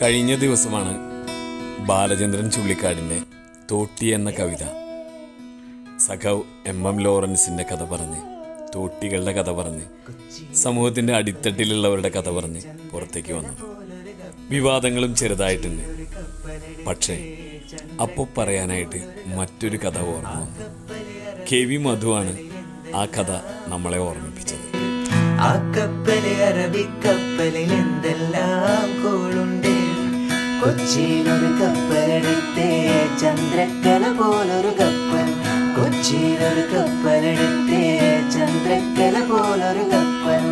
കഴിഞ്ഞ ദിവസമാണ് ബാലചന്ദ്രൻ ചുള്ളിക്കാടിൻ്റെ തോട്ടി എന്ന കവിത സഖാവ് എം എം ലോറൻസിൻ്റെ കഥ പറഞ്ഞ് തോട്ടികളുടെ കഥ പറഞ്ഞ് സമൂഹത്തിൻ്റെ അടിത്തട്ടിലുള്ളവരുടെ കഥ പറഞ്ഞ് പുറത്തേക്ക് വന്നു വിവാദങ്ങളും ചെറുതായിട്ടുണ്ട് പക്ഷേ അപ്പോൾ പറയാനായിട്ട് മറ്റൊരു കഥ ഓർമ്മ വന്നു കെ വി മധുവാണ് ആ കഥ നമ്മളെ ഓർമ്മിപ്പിച്ചത് ആ കപ്പല് അറബിക്കപ്പലിൽ എന്തെല്ലാം കോളുണ്ട് കൊച്ചിയിലൊരു കപ്പലെടുത്തേ ചന്ദ്രക്കല പോലൊരു കപ്പൽ കൊച്ചിയിലൊരു കപ്പലെടുത്തേ ചന്ദ്രക്കല പോലൊരു കപ്പൽ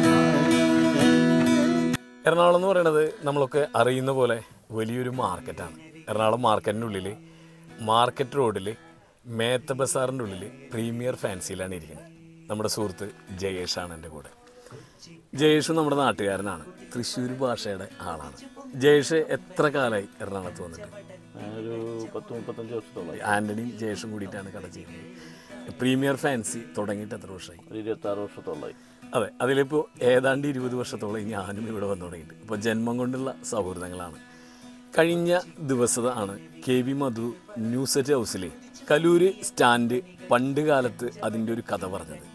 എറണാകുളം എന്ന് പറയുന്നത് നമ്മളൊക്കെ അറിയുന്ന പോലെ വലിയൊരു മാർക്കറ്റാണ് എറണാകുളം മാർക്കറ്റിൻ്റെ ഉള്ളിൽ മാർക്കറ്റ് റോഡിൽ മേത്ത ബസാറിൻ്റെ ഉള്ളിൽ പ്രീമിയർ ഫാൻസിയിലാണ് ഇരിക്കുന്നത് നമ്മുടെ സുഹൃത്ത് ജയേഷാണ് എൻ്റെ കൂടെ ജയേഷ് നമ്മുടെ നാട്ടുകാരനാണ് തൃശ്ശൂർ ഭാഷയുടെ ആളാണ് ജയേഷ് എത്ര കാലമായി എറണാകുളത്ത് വന്നിട്ട് ഒരു പത്ത് മുപ്പത്തഞ്ച് വർഷത്തോളം ആൻ്റണിയും ജയേഷും കൂടിയിട്ടാണ് കട ചെയ്യുന്നത് പ്രീമിയർ ഫാൻസി തുടങ്ങിയിട്ട് എത്ര വർഷമായി ഇരുപത്താറ് വർഷത്തോളമായി അതെ അതിലിപ്പോൾ ഏതാണ്ട് ഇരുപത് വർഷത്തോളം ഞാനും ഇവിടെ വന്നു തുടങ്ങിയിട്ട് ഇപ്പോൾ ജന്മം കൊണ്ടുള്ള സൗഹൃദങ്ങളാണ് കഴിഞ്ഞ ആണ് കെ വി മധു ന്യൂസെറ്റ് ഹൗസിലെ കലൂര് സ്റ്റാൻഡ് പണ്ട് കാലത്ത് അതിൻ്റെ ഒരു കഥ പറഞ്ഞത്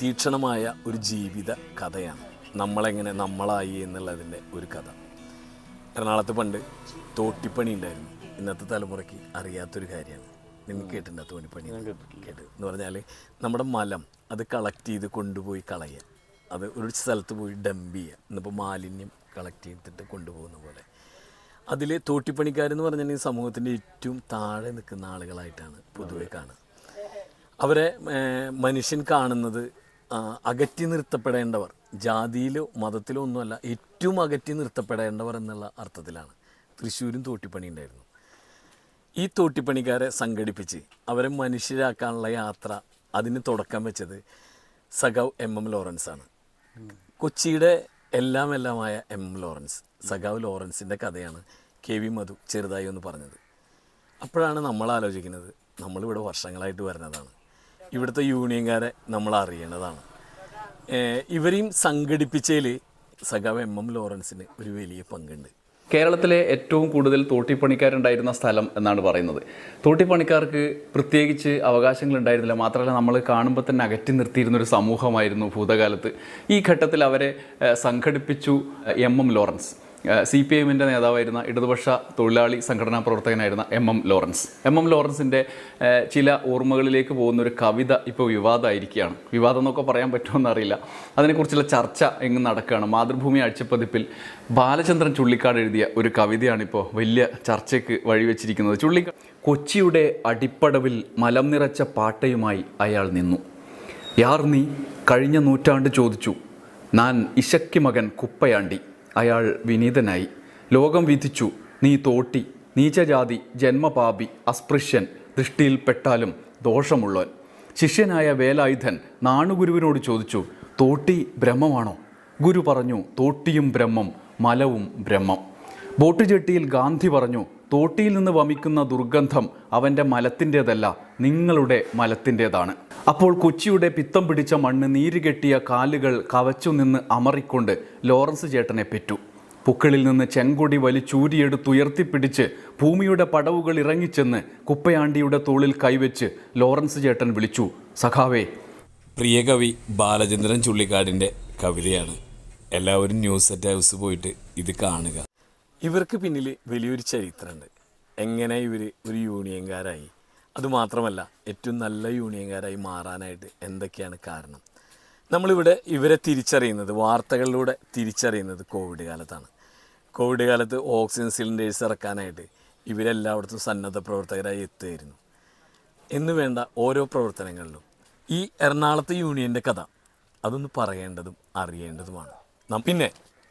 തീക്ഷണമായ ഒരു ജീവിത കഥയാണ് നമ്മളെങ്ങനെ നമ്മളായി എന്നുള്ളതിൻ്റെ ഒരു കഥ എറണാകുളത്ത് പണ്ട് തോട്ടിപ്പണി ഉണ്ടായിരുന്നു ഇന്നത്തെ തലമുറയ്ക്ക് അറിയാത്തൊരു കാര്യമാണ് നിങ്ങൾ കേട്ടിട്ടുണ്ട് തോണിപ്പണി കേട്ട് എന്ന് പറഞ്ഞാൽ നമ്മുടെ മലം അത് കളക്ട് ചെയ്ത് കൊണ്ടുപോയി കളയുക അത് ഒരു സ്ഥലത്ത് പോയി ഡംപ് ചെയ്യുക എന്നിപ്പോൾ മാലിന്യം കളക്ട് ചെയ്തിട്ട് കൊണ്ടുപോകുന്ന പോലെ അതിൽ തോട്ടിപ്പണിക്കാരെന്ന് പറഞ്ഞാൽ സമൂഹത്തിൻ്റെ ഏറ്റവും താഴെ നിൽക്കുന്ന ആളുകളായിട്ടാണ് പൊതുവെ കാണുക അവരെ മനുഷ്യൻ കാണുന്നത് അകറ്റി നിർത്തപ്പെടേണ്ടവർ ജാതിയിലോ മതത്തിലോ ഒന്നുമല്ല ഏറ്റവും അകറ്റി നിർത്തപ്പെടേണ്ടവർ എന്നുള്ള അർത്ഥത്തിലാണ് തൃശ്ശൂരും തോട്ടിപ്പണി ഉണ്ടായിരുന്നു ഈ തോട്ടിപ്പണിക്കാരെ സംഘടിപ്പിച്ച് അവരെ മനുഷ്യരാക്കാനുള്ള യാത്ര അതിന് തുടക്കം വെച്ചത് സഖാവ് എം എം ലോറൻസ് ആണ് കൊച്ചിയുടെ എല്ലാം എല്ലാമായ എം എം ലോറൻസ് സഖാവ് ലോറൻസിൻ്റെ കഥയാണ് കെ വി മധു ചെറുതായി ഒന്ന് പറഞ്ഞത് അപ്പോഴാണ് നമ്മൾ ആലോചിക്കുന്നത് നമ്മളിവിടെ വർഷങ്ങളായിട്ട് വരുന്നതാണ് ഇവിടുത്തെ യൂണിയൻകാരെ നമ്മൾ അറിയേണ്ടതാണ് ഇവരെയും സംഘടിപ്പിച്ചതിൽ സഖാവ് എം എം ലോറൻസിന് ഒരു വലിയ പങ്കുണ്ട് കേരളത്തിലെ ഏറ്റവും കൂടുതൽ തോട്ടിപ്പണിക്കാരുണ്ടായിരുന്ന സ്ഥലം എന്നാണ് പറയുന്നത് തോട്ടിപ്പണിക്കാർക്ക് പ്രത്യേകിച്ച് അവകാശങ്ങൾ ഉണ്ടായിരുന്നില്ല മാത്രമല്ല നമ്മൾ കാണുമ്പോൾ തന്നെ അകറ്റി നിർത്തിയിരുന്ന ഒരു സമൂഹമായിരുന്നു ഭൂതകാലത്ത് ഈ ഘട്ടത്തിൽ അവരെ സംഘടിപ്പിച്ചു M M Lawrence C P എമ്മിൻ്റെ നേതാവായിരുന്ന ഇടതുപക്ഷ തൊഴിലാളി സംഘടനാ പ്രവർത്തകനായിരുന്ന M M Lawrence M M ലോറൻസിൻ്റെ ചില ഓർമ്മകളിലേക്ക് പോകുന്ന ഒരു കവിത ഇപ്പോൾ വിവാദമായിരിക്കുകയാണ് വിവാദം എന്നൊക്കെ പറയാൻ പറ്റുമെന്ന് അറിയില്ല അതിനെക്കുറിച്ചുള്ള ചർച്ച എങ്ങും നടക്കുകയാണ് മാതൃഭൂമി ആഴ്ചപ്പതിപ്പിൽ ബാലചന്ദ്രൻ ചുള്ളിക്കാട് എഴുതിയ ഒരു കവിതയാണിപ്പോൾ വലിയ ചർച്ചയ്ക്ക് വഴിവെച്ചിരിക്കുന്നത് ചുള്ളിക്കാട് കൊച്ചിയുടെ അടിപ്പടവിൽ മലം നിറച്ച പാട്ടയുമായി അയാൾ നിന്നു യാർ നീ കഴിഞ്ഞ നൂറ്റാണ്ട് ചോദിച്ചു നാൻ ഇശക്കി മകൻ കുപ്പയാണ്ടി അയാൾ വിനീതനായി ലോകം വിധിച്ചു നീ തോട്ടി നീചജാതി ജന്മപാപി അസ്പൃശ്യൻ ദൃഷ്ടിയിൽപ്പെട്ടാലും ദോഷമുള്ളവൻ ശിഷ്യനായ വേലായുധൻ നാണുഗുരുവിനോട് ചോദിച്ചു തോട്ടി ബ്രഹ്മമാണോ ഗുരു പറഞ്ഞു തോട്ടിയും ബ്രഹ്മം മലവും ബ്രഹ്മം ബോട്ടുചെട്ടിയിൽ ഗാന്ധി പറഞ്ഞു തോട്ടിയിൽ നിന്ന് വമിക്കുന്ന ദുർഗന്ധം അവൻ്റെ മലത്തിൻ്റേതല്ല നിങ്ങളുടെ മലത്തിൻ്റേതാണ് അപ്പോൾ കൊച്ചിയുടെ പിത്തം പിടിച്ച മണ്ണ് നീര് കെട്ടിയ കാലുകൾ കവച്ചു നിന്ന് അമറിക്കൊണ്ട് ലോറൻസ് ചേട്ടനെ പെറ്റു പുക്കളിൽ നിന്ന് ചെങ്കൊടി വലിച്ചൂരിയെടുത്തുയർത്തിപ്പിടിച്ച് ഭൂമിയുടെ പടവുകൾ ഇറങ്ങിച്ചെന്ന് കുപ്പയാണ്ടിയുടെ തോളിൽ കൈവച്ച് ലോറൻസ് ചേട്ടൻ വിളിച്ചു സഖാവേ പ്രിയ കവി ബാലചന്ദ്രൻ ചുള്ളിക്കാടിൻ്റെ കവിതയാണ് എല്ലാവരും ന്യൂസ് സെറ്റ് ഹൗസ് പോയിട്ട് ഇത് കാണുക ഇവർക്ക് പിന്നിൽ വലിയൊരു ചരിത്രമുണ്ട് എങ്ങനെ ഇവർ ഒരു യൂണിയൻകാരായി അതുമാത്രമല്ല ഏറ്റവും നല്ല യൂണിയൻകാരായി മാറാനായിട്ട് എന്തൊക്കെയാണ് കാരണം നമ്മളിവിടെ ഇവരെ തിരിച്ചറിയുന്നത് വാർത്തകളിലൂടെ തിരിച്ചറിയുന്നത് കോവിഡ് കാലത്താണ് കോവിഡ് കാലത്ത് ഓക്സിജൻ സിലിണ്ടേഴ്സ് ഇറക്കാനായിട്ട് ഇവരെല്ലായിടത്തും സന്നദ്ധ പ്രവർത്തകരായി എത്തുമായിരുന്നു എന്ന് വേണ്ട ഓരോ പ്രവർത്തനങ്ങളിലും ഈ എറണാകുളത്തെ യൂണിയൻ്റെ കഥ അതൊന്ന് പറയേണ്ടതും അറിയേണ്ടതുമാണ് പിന്നെ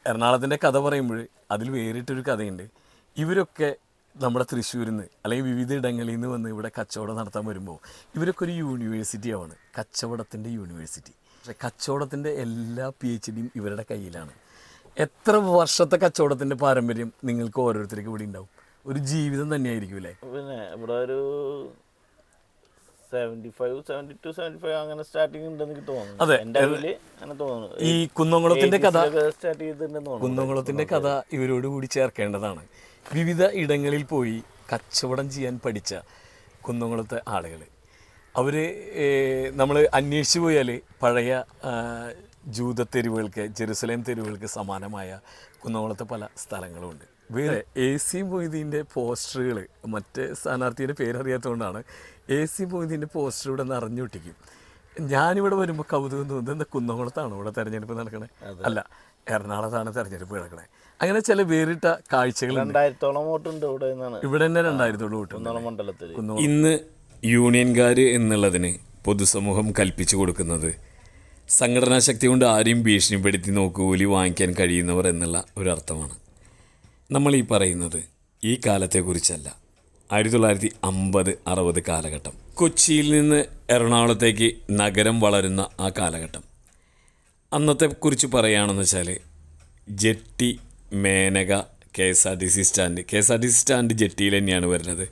എറണാകുളത്തിൻ്റെ കഥ പറയുമ്പോൾ അതിൽ വേറിട്ടൊരു കഥയുണ്ട് ഇവരൊക്കെ നമ്മുടെ തൃശ്ശൂരിൽ നിന്ന് അല്ലെങ്കിൽ വിവിധ ഇടങ്ങളിൽ നിന്ന് വന്ന് ഇവിടെ കച്ചവടം നടത്താൻ വരുമ്പോൾ ഇവരൊക്കെ ഒരു യൂണിവേഴ്സിറ്റിയാണ് കച്ചവടത്തിൻ്റെ യൂണിവേഴ്സിറ്റി പക്ഷേ കച്ചവടത്തിൻ്റെ എല്ലാ പി എച്ച് ഡിയും ഇവരുടെ കയ്യിലാണ് എത്ര വർഷത്തെ കച്ചവടത്തിൻ്റെ പാരമ്പര്യം നിങ്ങൾക്ക് ഓരോരുത്തർക്ക് ഇവിടെ ഉണ്ടാവും ഒരു ജീവിതം തന്നെയായിരിക്കും അല്ലേ പിന്നെ ഇവിടെ ഒരു seventy five seventy two seventy five അങ്ങനെ സ്റ്റാർട്ടിംഗ് ഉണ്ടെന്ന് തോന്നുന്നു അതെ അങ്ങനെ തോന്നുന്നു ഈ കുന്നംകുളത്തിന്റെ കഥ സ്റ്റാർട്ട് ചെയ്തിട്ടുണ്ടെന്ന് തോന്നുന്നു കുന്നംകുളത്തിന്റെ കഥ ഇവരോട് കൂടി ചേർക്കേണ്ടതാണ് വിവിധ ഇടങ്ങളിൽ പോയി കച്ചവടം ചെയ്യാൻ പഠിച്ച കുന്നംകുളത്തെ ആളുകൾ അവർ നമ്മൾ അന്വേഷിച്ചു പോയാൽ പഴയ ജൂത തെരുവുകൾക്ക് ജെറുസലേം തെരുവുകൾക്ക് സമാനമായ കുന്നംകുളത്തെ പല സ്ഥലങ്ങളുമുണ്ട് വേറെ എ സി മൊയ്തീൻ്റെ പോസ്റ്ററുകൾ മറ്റ് സ്ഥാനാർത്ഥിയുടെ പേരറിയാത്തതുകൊണ്ടാണ് എ സി മൊയ്തീൻ്റെ പോസ്റ്റർ ഇവിടെ നിറഞ്ഞു വിട്ടിക്കും ഞാനിവിടെ വരുമ്പോൾ കൗതുകം തോന്നുന്നത് കുന്നംകുളത്താണോ ഇവിടെ തെരഞ്ഞെടുപ്പ് നടക്കണേ അല്ല എറണാകുളത്താണ് തെരഞ്ഞെടുപ്പ് നടക്കണേ അങ്ങനെ ചില വേറിട്ട കാഴ്ചകൾ രണ്ടായിരത്തോളം വോട്ടുണ്ട് ഇവിടെ ഇവിടെ തന്നെ രണ്ടായിരത്തോളം വോട്ട് മണ്ഡലത്തിൽ ഇന്ന് യൂണിയൻകാർ എന്നുള്ളതിന് പൊതുസമൂഹം കൽപ്പിച്ചു കൊടുക്കുന്നത് സംഘടനാ ശക്തി കൊണ്ട് ആരെയും ഭീഷണിപ്പെടുത്തി നോക്കുകൂലി വാങ്ങിക്കാൻ കഴിയുന്നവർ എന്നുള്ള ഒരർത്ഥമാണ് നമ്മൾ ഈ പറയുന്നത് ഈ കാലത്തെക്കുറിച്ചല്ല ആയിരത്തി തൊള്ളായിരത്തി അമ്പത് അറുപത് കാലഘട്ടം കൊച്ചിയിൽ നിന്ന് എറണാകുളത്തേക്ക് നഗരം വളരുന്ന ആ കാലഘട്ടം അന്നത്തെ കുറിച്ച് പറയുകയാണെന്ന് വെച്ചാൽ jetty Menaka K S R T C stand K S R T C stand ജെട്ടിയിൽ തന്നെയാണ് വരുന്നത്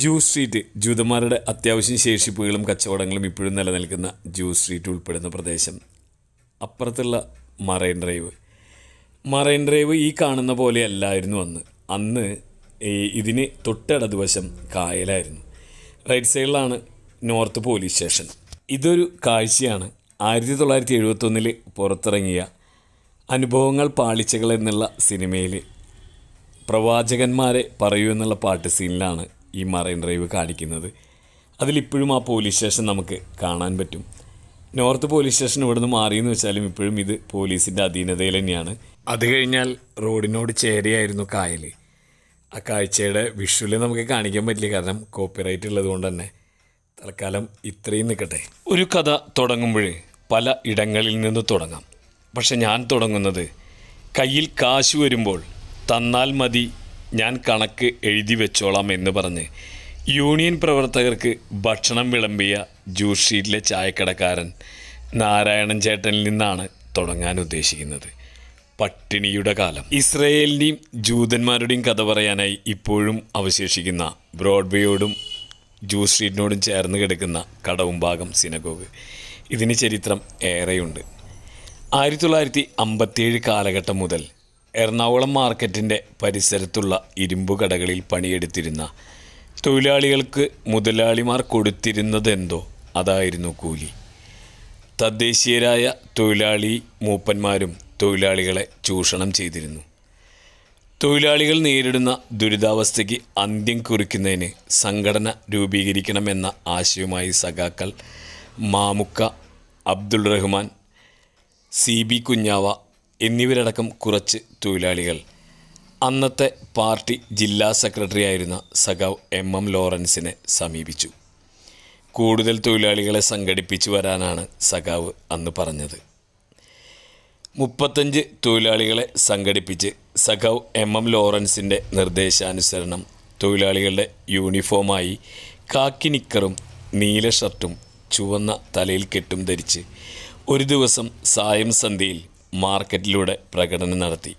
ജൂ സ്ട്രീറ്റ് ജൂതന്മാരുടെ അത്യാവശ്യം ശേഷിപ്പുകളും കച്ചവടങ്ങളും ഇപ്പോഴും നിലനിൽക്കുന്ന ജൂ സ്ട്രീറ്റ് ഉൾപ്പെടുന്ന പ്രദേശം അപ്പുറത്തുള്ള മറൈൻ ഡ്രൈവ് മറൈൻ ഡ്രൈവ് ഈ കാണുന്ന പോലെയല്ലായിരുന്നു അന്ന് അന്ന് ഈ ഇതിന് തൊട്ടട ദിവസം കായലായിരുന്നു റൈറ്റ് സൈഡിലാണ് നോർത്ത് പോലീസ് സ്റ്റേഷൻ ഇതൊരു കാഴ്ചയാണ് ആയിരത്തി തൊള്ളായിരത്തി എഴുപത്തൊന്നിൽ പുറത്തിറങ്ങിയ അനുഭവങ്ങൾ പാളിച്ചകൾ എന്നുള്ള സിനിമയിൽ പ്രവാചകന്മാരെ പറയൂ എന്നുള്ള പാട്ട് സീനിലാണ് ഈ മറൈൻ ഡ്രൈവ് കാണിക്കുന്നത് അതിലിപ്പോഴും ആ പോലീസ് സ്റ്റേഷൻ നമുക്ക് കാണാൻ പറ്റും നോർത്ത് പോലീസ് സ്റ്റേഷൻ ഇവിടുന്ന് മാറിയെന്ന് വെച്ചാലും ഇപ്പോഴും ഇത് പോലീസിൻ്റെ അധീനതയിൽ തന്നെയാണ് അത് കഴിഞ്ഞാൽ റോഡിനോട് ചേരയായിരുന്നു കായൽ ആ കാഴ്ചയുടെ വിഷ്വലി നമുക്ക് കാണിക്കാൻ പറ്റില്ല കാരണം കോപ്പിറൈറ്റ് ഉള്ളത് കൊണ്ട് തന്നെ തൽക്കാലം ഇത്രയും നിൽക്കട്ടെ ഒരു കഥ തുടങ്ങുമ്പോഴേ പല ഇടങ്ങളിൽ നിന്ന് തുടങ്ങാം പക്ഷെ ഞാൻ തുടങ്ങുന്നത് കയ്യിൽ കാശ് വരുമ്പോൾ തന്നാൽ മതി ഞാൻ കണക്ക് എഴുതി വെച്ചോളാം എന്ന് പറഞ്ഞ് യൂണിയൻ പ്രവർത്തകർക്ക് ഭക്ഷണം വിളമ്പിയ ജൂസ് ഷീറ്റിലെ ചായക്കടക്കാരൻ നാരായണൻ ചേട്ടനിൽ നിന്നാണ് തുടങ്ങാൻ ഉദ്ദേശിക്കുന്നത് പട്ടിണിയുടെ കാലം ഇസ്രയേലിൻ്റെയും ജൂതന്മാരുടെയും കഥ പറയാനായി ഇപ്പോഴും അവശേഷിക്കുന്ന ബ്രോഡ്വേയോടും ജൂ സ്ട്രീറ്റിനോടും ചേർന്ന് കിടക്കുന്ന കടവുംഭാഗം സിനഗോഗ് ഇതിന് ചരിത്രം ഏറെയുണ്ട് ആയിരത്തി തൊള്ളായിരത്തി അമ്പത്തിയേഴ് കാലഘട്ടം മുതൽ എറണാകുളം മാർക്കറ്റിൻ്റെ പരിസരത്തുള്ള ഇരുമ്പ് കടകളിൽ പണിയെടുത്തിരുന്ന തൊഴിലാളികൾക്ക് മുതലാളിമാർ കൊടുത്തിരുന്നതെന്തോ അതായിരുന്നു കൂലി തദ്ദേശീയരായ തൊഴിലാളി മൂപ്പന്മാരും തൊഴിലാളികളെ ചൂഷണം ചെയ്തിരുന്നു തൊഴിലാളികൾ നേരിടുന്ന ദുരിതാവസ്ഥയ്ക്ക് അന്ത്യം കുറിക്കുന്നതിന് സംഘടന രൂപീകരിക്കണമെന്ന ആശയവുമായി സഖാക്കൾ മാമുക്ക അബ്ദുൾ റഹ്മാൻ സി ബി കുഞ്ഞാവ എന്നിവരടക്കം കുറച്ച് തൊഴിലാളികൾ അന്നത്തെ പാർട്ടി ജില്ലാ സെക്രട്ടറി ആയിരുന്ന സഖാവ് എം എം ലോറൻസിനെ സമീപിച്ചു കൂടുതൽ തൊഴിലാളികളെ സംഘടിപ്പിച്ചു വരാനാണ് സഖാവ് അന്ന് പറഞ്ഞത് മുപ്പത്തഞ്ച് തൊഴിലാളികളെ സംഘടിപ്പിച്ച് സഖാവ് എം എം ലോറൻസിൻ്റെ നിർദ്ദേശാനുസരണം തൊഴിലാളികളുടെ യൂണിഫോമായി കാക്കി നിക്കറും നീല ഷർട്ടും ചുവന്ന തലയിൽ കെട്ടും ധരിച്ച് ഒരു ദിവസം സായം സന്ധ്യയിൽ മാർക്കറ്റിലൂടെ പ്രകടനം നടത്തി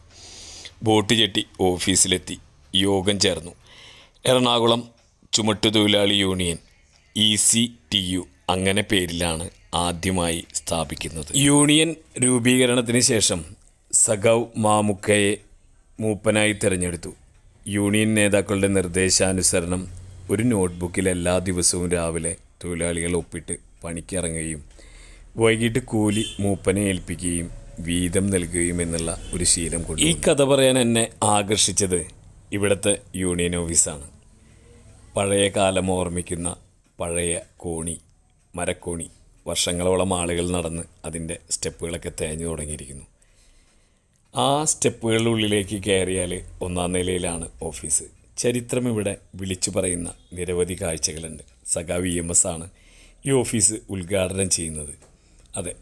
ബോട്ട് ചെട്ടി ഓഫീസിലെത്തി യോഗം ചേർന്നു എറണാകുളം ചുമട്ടു തൊഴിലാളി union E C T U അങ്ങനെ പേരിലാണ് ആദ്യമായി സ്ഥാപിക്കുന്നത് യൂണിയൻ രൂപീകരണത്തിന് ശേഷം സഖവ് മാമുക്കയെ മൂപ്പനായി തിരഞ്ഞെടുത്തു യൂണിയൻ നേതാക്കളുടെ നിർദ്ദേശാനുസരണം ഒരു നോട്ട്ബുക്കിൽ എല്ലാ ദിവസവും രാവിലെ തൊഴിലാളികൾ ഒപ്പിട്ട് പണിക്കിറങ്ങുകയും വൈകിട്ട് കൂലി മൂപ്പനെ ഏൽപ്പിക്കുകയും വീതം നൽകുകയും എന്നുള്ള ഒരു ശീലം കൊണ്ട് ഈ കഥ പറയാൻ എന്നെ ആകർഷിച്ചത് ഇവിടുത്തെ യൂണിയൻ ഓഫീസാണ് പഴയ കാലം ഓർമ്മിക്കുന്ന പഴയ കോണി മരക്കോണി വർഷങ്ങളോളം ആളുകൾ നടന്ന് അതിൻ്റെ സ്റ്റെപ്പുകളൊക്കെ തേഞ്ഞു തുടങ്ങിയിരിക്കുന്നു ആ സ്റ്റെപ്പുകളുടെ ഉള്ളിലേക്ക് കയറിയാൽ ഒന്നാം നിലയിലാണ് ഓഫീസ് ചരിത്രം ഇവിടെ വിളിച്ചു പറയുന്ന നിരവധി കാഴ്ചകളുണ്ട് സഖാ വി എം എസ് ആണ് ഈ ഓഫീസ് ഉദ്ഘാടനം ചെയ്യുന്നത് അതെ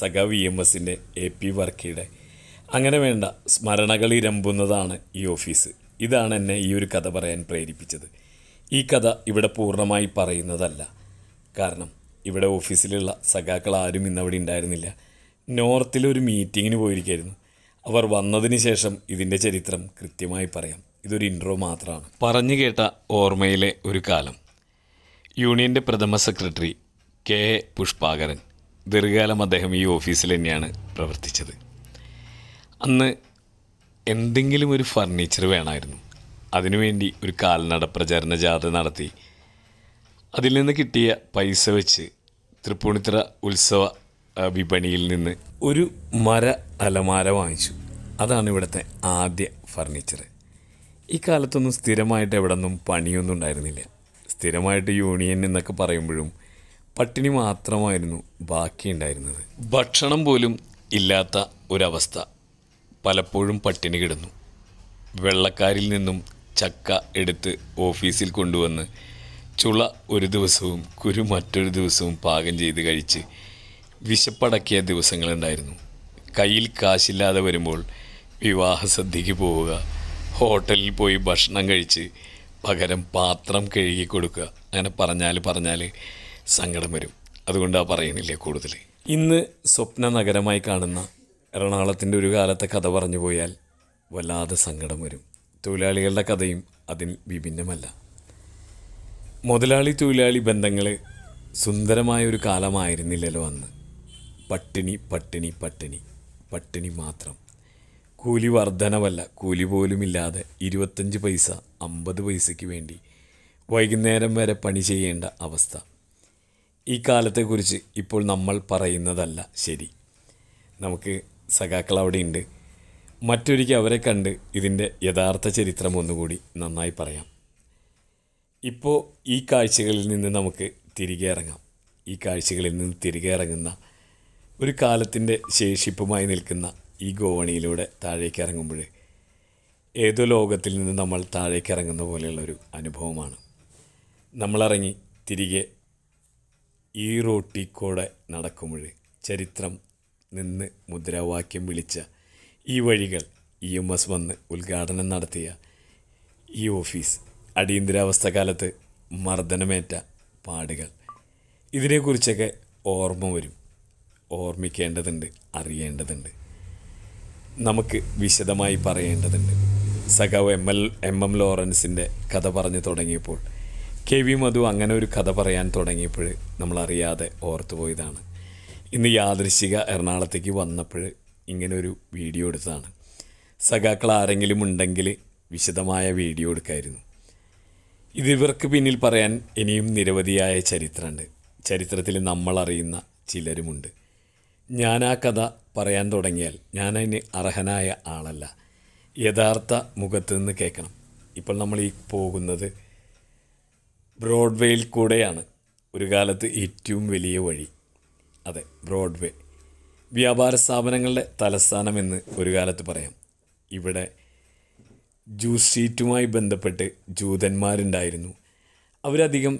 സഖാ വി എം എസിൻ്റെ എ പി വർക്കിയുടെ അങ്ങനെ വേണ്ട സ്മരണകൾ ഇരമ്പുന്നതാണ് ഈ ഓഫീസ് ഇതാണ് എന്നെ ഈ ഒരു കഥ പറയാൻ പ്രേരിപ്പിച്ചത് ഈ കഥ ഇവിടെ പൂർണ്ണമായി പറയുന്നതല്ല കാരണം ഇവിടെ ഓഫീസിലുള്ള സഖാക്കൾ ആരും ഇന്നവിടെ ഉണ്ടായിരുന്നില്ല നോർത്തിലൊരു മീറ്റിങ്ങിന് പോയിരിക്കായിരുന്നു അവർ വന്നതിന് ശേഷം ഇതിൻ്റെ ചരിത്രം കൃത്യമായി പറയാം ഇതൊരു ഇൻട്രോ മാത്രമാണ് പറഞ്ഞു കേട്ട ഓർമ്മയിലെ ഒരു കാലം യൂണിയൻ്റെ പ്രഥമ സെക്രട്ടറി കെ എ പുഷ്പാകരൻ ദീർഘകാലം അദ്ദേഹം ഈ ഓഫീസിൽ തന്നെയാണ് പ്രവർത്തിച്ചത് അന്ന് എന്തെങ്കിലും ഒരു ഫർണിച്ചർ വേണമായിരുന്നു അതിനുവേണ്ടി ഒരു കാൽനട പ്രചാരണ ജാഥ നടത്തി അതിൽ നിന്ന് കിട്ടിയ പൈസ വെച്ച് തൃപ്പൂണിത്തറ ഉത്സവ വിപണിയിൽ നിന്ന് ഒരു മര അലമാര വാങ്ങിച്ചു അതാണ് ഇവിടുത്തെ ആദ്യ ഫർണിച്ചർ ഈ കാലത്തൊന്നും സ്ഥിരമായിട്ട് എവിടെ നിന്നും പണിയൊന്നും ഉണ്ടായിരുന്നില്ല സ്ഥിരമായിട്ട് യൂണിയൻ എന്നൊക്കെ പറയുമ്പോഴും പട്ടിണി മാത്രമായിരുന്നു ബാക്കിയുണ്ടായിരുന്നത് ഭക്ഷണം പോലും ഇല്ലാത്ത ഒരവസ്ഥ പലപ്പോഴും പട്ടിണി കിടന്നു വെള്ളക്കാരിൽ നിന്നും ചക്ക എടുത്ത് ഓഫീസിൽ കൊണ്ടുവന്ന് ചുള ഒരു ദിവസവും കുരു മറ്റൊരു ദിവസവും പാകം ചെയ്ത് കഴിച്ച് വിശപ്പടക്കിയ ദിവസങ്ങളുണ്ടായിരുന്നു കയ്യിൽ കാശില്ലാതെ വരുമ്പോൾ വിവാഹ സദ്യക്ക് പോവുക ഹോട്ടലിൽ പോയി ഭക്ഷണം കഴിച്ച് പകരം പാത്രം കഴുകി കൊടുക്കുക അങ്ങനെ പറഞ്ഞാൽ പറഞ്ഞാൽ സങ്കടം വരും അതുകൊണ്ടാണ് പറയുന്നില്ല കൂടുതൽ ഇന്ന് സ്വപ്ന നഗരമായി കാണുന്ന എറണാകുളത്തിൻ്റെ ഒരു കാലത്തെ കഥ പറഞ്ഞു പോയാൽ വല്ലാതെ സങ്കടം വരും തൊഴിലാളികളുടെ കഥയും അതിൽ വിഭിന്നമല്ല മുതലാളി തൊഴിലാളി ബന്ധങ്ങൾ സുന്ദരമായ ഒരു കാലമായിരുന്നില്ലല്ലോ അന്ന് പട്ടിണി പട്ടിണി പട്ടിണി പട്ടിണി മാത്രം കൂലി വർധനവല്ല കൂലി പോലുമില്ലാതെ ഇരുപത്തഞ്ച് പൈസ അമ്പത് പൈസയ്ക്ക് വേണ്ടി വൈകുന്നേരം വരെ പണി ചെയ്യേണ്ട അവസ്ഥ ഈ കാലത്തെക്കുറിച്ച് ഇപ്പോൾ നമ്മൾ പറയുന്നതല്ല ശരി നമുക്ക് സഖാക്കൾ അവിടെയുണ്ട് മറ്റൊരിക്കൽ അവരെ കണ്ട് ഇതിൻ്റെ യഥാർത്ഥ ചരിത്രം ഒന്നുകൂടി നന്നായി പറയാം ഇപ്പോൾ ഈ കാഴ്ചകളിൽ നിന്ന് നമുക്ക് തിരികെ ഇറങ്ങാം ഈ കാഴ്ചകളിൽ നിന്ന് തിരികെ ഇറങ്ങുന്ന ഒരു കാലത്തിൻ്റെ ശേഷിപ്പുമായി നിൽക്കുന്ന ഈ ഗോവണിയിലൂടെ താഴേക്ക് ഇറങ്ങുമ്പോൾ ഏതോ ലോകത്തിൽ നിന്ന് നമ്മൾ താഴേക്ക് ഇറങ്ങുന്ന പോലെയുള്ളൊരു അനുഭവമാണ് നമ്മളിറങ്ങി തിരികെ ഈ റോട്ടി കൂടെ നടക്കുമ്പോൾ ചരിത്രം നിന്ന് മുദ്രാവാക്യം വിളിച്ച ഈ വഴികൾ ഇ എം എസ് വന്ന് ഉദ്ഘാടനം നടത്തിയ ഈ ഓഫീസ് അടിയന്തരാവസ്ഥ കാലത്ത് മർദ്ദനമേറ്റ പാടുകൾ ഇതിനെക്കുറിച്ചൊക്കെ ഓർമ്മ വരും ഓർമ്മിക്കേണ്ടതുണ്ട് അറിയേണ്ടതുണ്ട് നമുക്ക് വിശദമായി പറയേണ്ടതുണ്ട് സഖാവ് എം എൽ എം എം ലോറൻസിൻ്റെ കഥ പറഞ്ഞു തുടങ്ങിയപ്പോൾ കെ വി മധു അങ്ങനെ ഒരു കഥ പറയാൻ തുടങ്ങിയപ്പോൾ നമ്മളറിയാതെ ഓർത്തുപോയതാണ് ഇന്ന് യാദൃശിക എറണാകുളത്തേക്ക് വന്നപ്പോൾ ഇങ്ങനൊരു വീഡിയോ എടുത്തതാണ് സഖാക്കൾ ആരെങ്കിലും ഉണ്ടെങ്കിൽ വിശദമായ വീഡിയോ എടുക്കായിരുന്നു ഇതിവർക്ക് പിന്നിൽ പറയാൻ ഇനിയും നിരവധിയായ ചരിത്രമുണ്ട് ചരിത്രത്തിൽ നമ്മളറിയുന്ന ചിലരുമുണ്ട് ഞാൻ ആ കഥ പറയാൻ തുടങ്ങിയാൽ ഞാൻ അതിന് അർഹനായ ആളല്ല യഥാർത്ഥ മുഖത്ത് നിന്ന് കേൾക്കണം ഇപ്പോൾ നമ്മൾ ഈ പോകുന്നത് ബ്രോഡ്വേയിൽ കൂടെയാണ് ഒരു കാലത്ത് ഏറ്റവും വലിയ വഴി അതെ ബ്രോഡ്വേ വ്യാപാര സ്ഥാപനങ്ങളുടെ തലസ്ഥാനമെന്ന് ഒരു കാലത്ത് പറയാം ഇവിടെ ജ്യൂസ് ഷീറ്റുമായി ബന്ധപ്പെട്ട് ജൂതന്മാരുണ്ടായിരുന്നു അവരധികം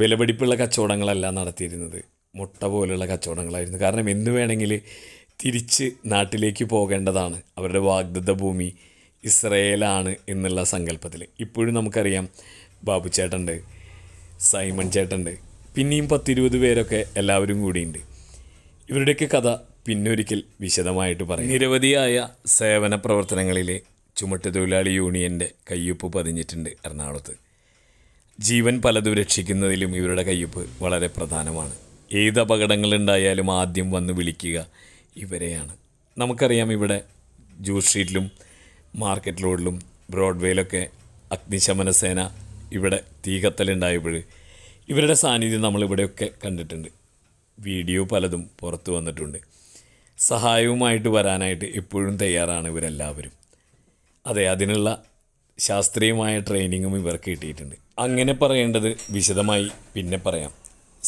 വിലപിടിപ്പുള്ള കച്ചവടങ്ങളല്ല നടത്തിയിരുന്നത് മുട്ട പോലുള്ള കച്ചവടങ്ങളായിരുന്നു കാരണം എന്ന് വേണമെങ്കിൽ തിരിച്ച് നാട്ടിലേക്ക് പോകേണ്ടതാണ് അവരുടെ വാഗ്ദത്ത ഭൂമി ഇസ്രയേലാണ് എന്നുള്ള സങ്കല്പത്തിൽ ഇപ്പോഴും നമുക്കറിയാം ബാബു ചേട്ടൻ്റെ സൈമൺ ചേട്ടൻ്റെ പിന്നെയും പത്തിരുപത് പേരൊക്കെ എല്ലാവരും കൂടിയുണ്ട് ഇവരുടെയൊക്കെ കഥ പിന്നൊരിക്കൽ വിശദമായിട്ട് പറയും നിരവധിയായ സേവന പ്രവർത്തനങ്ങളിലെ തൊഴിലാളി യൂണിയൻ്റെ കയ്യൊപ്പ് പതിഞ്ഞിട്ടുണ്ട് എറണാകുളത്ത് ജീവൻ പലതും രക്ഷിക്കുന്നതിലും ഇവരുടെ കയ്യൊപ്പ് വളരെ പ്രധാനമാണ് ഏത് അപകടങ്ങളുണ്ടായാലും ആദ്യം വന്ന് വിളിക്കുക ഇവരെയാണ് നമുക്കറിയാം ഇവിടെ ജൂ സ്ട്രീറ്റിലും മാർക്കറ്റ് റോഡിലും ബ്രോഡ്വേയിലൊക്കെ അഗ്നിശമന സേന ഇവിടെ തീ കത്തലുണ്ടായപ്പോൾ ഇവരുടെ സാന്നിധ്യം നമ്മളിവിടെയൊക്കെ കണ്ടിട്ടുണ്ട് വീഡിയോ പലതും പുറത്തു വന്നിട്ടുണ്ട് സഹായവുമായിട്ട് വരാനായിട്ട് എപ്പോഴും തയ്യാറാണ് ഇവരെല്ലാവരും അതെ അതിനുള്ള ശാസ്ത്രീയമായ ട്രെയിനിങ്ങും ഇവർക്ക് കിട്ടിയിട്ടുണ്ട് അങ്ങനെ പറയേണ്ടത് വിശദമായി പിന്നെ പറയാം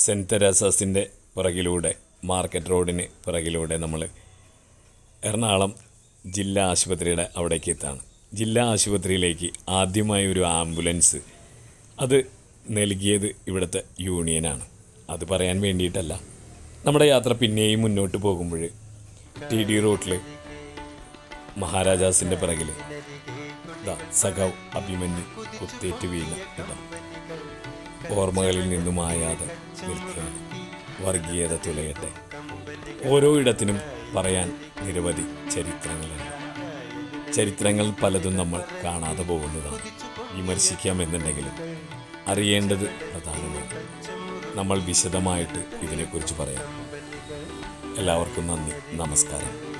സെൻറ്റ് തെരേസാസിൻ്റെ പിറകിലൂടെ മാർക്കറ്റ് റോഡിന് പിറകിലൂടെ നമ്മൾ എറണാകുളം ജില്ലാ ആശുപത്രിയുടെ അവിടേക്ക് എത്താണ് ജില്ലാ ആശുപത്രിയിലേക്ക് ആദ്യമായി ഒരു ആംബുലൻസ് അത് നൽകിയത് ഇവിടുത്തെ യൂണിയനാണ് അത് പറയാൻ വേണ്ടിയിട്ടല്ല നമ്മുടെ യാത്ര പിന്നെയും മുന്നോട്ട് പോകുമ്പോൾ ടി ഡി റോട്ടിൽ മഹാരാജാസിൻ്റെ പിറകില് ദാ അഭിമന്യു കുത്തേറ്റ് വീണ ഇടം ഓർമ്മകളിൽ നിന്നും ആയാതെ നിൽക്കുകയാണ് വർഗീയത തുലയട്ടെ ഓരോ ഇടത്തിനും പറയാൻ നിരവധി ചരിത്രങ്ങളുണ്ട് ചരിത്രങ്ങൾ പലതും നമ്മൾ കാണാതെ പോകുന്നതാണ് വിമർശിക്കാമെന്നുണ്ടെങ്കിലും അറിയേണ്ടത് പ്രധാനമാണ് നമ്മൾ വിശദമായിട്ട് ഇതിനെക്കുറിച്ച് പറയാം എല്ലാവർക്കും നന്ദി നമസ്കാരം